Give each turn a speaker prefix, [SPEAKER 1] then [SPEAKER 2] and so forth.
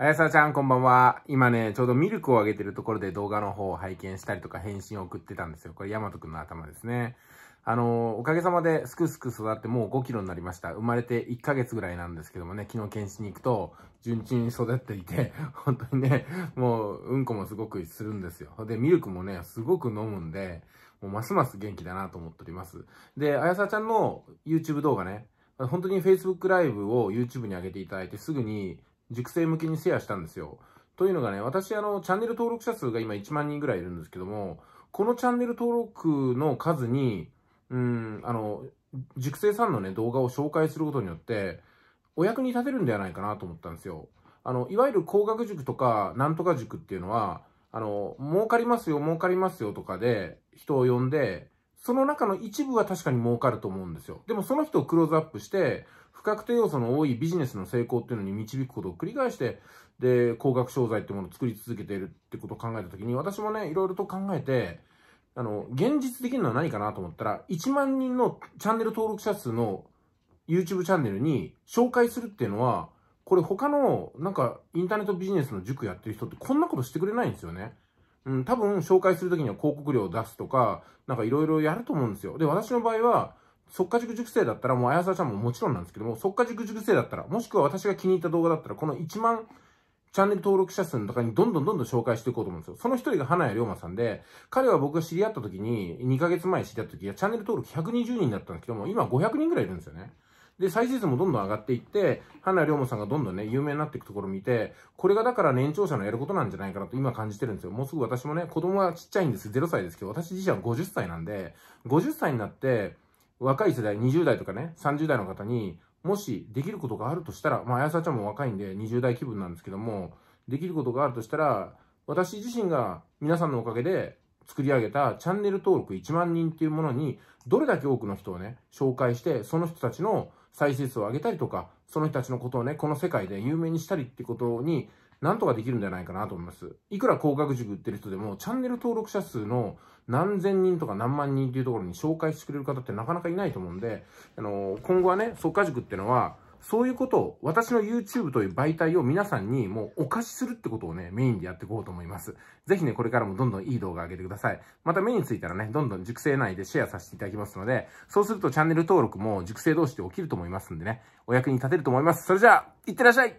[SPEAKER 1] あやさちゃん、こんばんは。今ね、ちょうどミルクをあげてるところで動画の方を拝見したりとか返信を送ってたんですよ。これ、ヤマトくんの頭ですね。あのー、おかげさまですくすく育ってもう5キロになりました。生まれて1ヶ月ぐらいなんですけどもね、昨日検視に行くと、順調に育っていて、本当にね、もう、うんこもすごくするんですよ。で、ミルクもね、すごく飲むんで、もうますます元気だなと思っております。で、あやさちゃんの YouTube 動画ね、本当に Facebook ライブを YouTube に上げていただいてすぐに、熟成向けにシェアしたんですよ。というのがね、私あの、チャンネル登録者数が今1万人ぐらいいるんですけども、このチャンネル登録の数に、うん、あの、熟成さんのね、動画を紹介することによって、お役に立てるんではないかなと思ったんですよ。あの、いわゆる工学塾とか、なんとか塾っていうのは、あの、儲かりますよ、儲かりますよとかで人を呼んで、その中の一部は確かに儲かると思うんですよ。でもその人をクローズアップして、不確定要素の多いビジネスの成功っていうのに導くことを繰り返して、で、高額商材ってものを作り続けているってことを考えたときに、私もね、いろいろと考えて、あの、現実的るのは何かなと思ったら、1万人のチャンネル登録者数の YouTube チャンネルに紹介するっていうのは、これ他の、なんか、インターネットビジネスの塾やってる人ってこんなことしてくれないんですよね。うん、多分、紹介するときには広告料を出すとか、なんかいろいろやると思うんですよ。で、私の場合は、っか、塾塾生だったら、もう綾沢ちゃんももちろんなんですけども、っか。塾塾生だったら、もしくは私が気に入った動画だったら、この1万チャンネル登録者数の中にどんどんどんどん紹介していこうと思うんですよ。その一人が花谷龍馬さんで、彼は僕が知り合った時に、2ヶ月前知り合った時はチャンネル登録120人だったんですけども、今500人ぐらいいるんですよね。で、再生数もどんどん上がっていって、花龍馬さんがどんどんね、有名になっていくところを見て、これがだから年長者のやることなんじゃないかなと今感じてるんですよ。もうすぐ私もね、子供はちっちゃいんです。0歳ですけど、私自身は50歳なんで、50歳になって、若い世代、20代とかね、30代の方に、もしできることがあるとしたら、まあ、綾瀬ちゃんも若いんで20代気分なんですけども、できることがあるとしたら、私自身が皆さんのおかげで作り上げたチャンネル登録1万人っていうものに、どれだけ多くの人をね、紹介して、その人たちの再生数を上げたりとか、その人たちのことをね、この世界で有名にしたりってことになんとかできるんじゃないかなと思います。いくら高額塾売ってる人でも、チャンネル登録者数の何千人とか何万人っていうところに紹介してくれる方ってなかなかいないと思うんで、あの今後はね、即価塾ってのは、そういうことを、私の YouTube という媒体を皆さんにもうお貸しするってことをね、メインでやっていこうと思います。ぜひね、これからもどんどんいい動画上げてください。また目についたらね、どんどん熟成内でシェアさせていただきますので、そうするとチャンネル登録も熟成同士で起きると思いますんでね、お役に立てると思います。それじゃあ、いってらっしゃい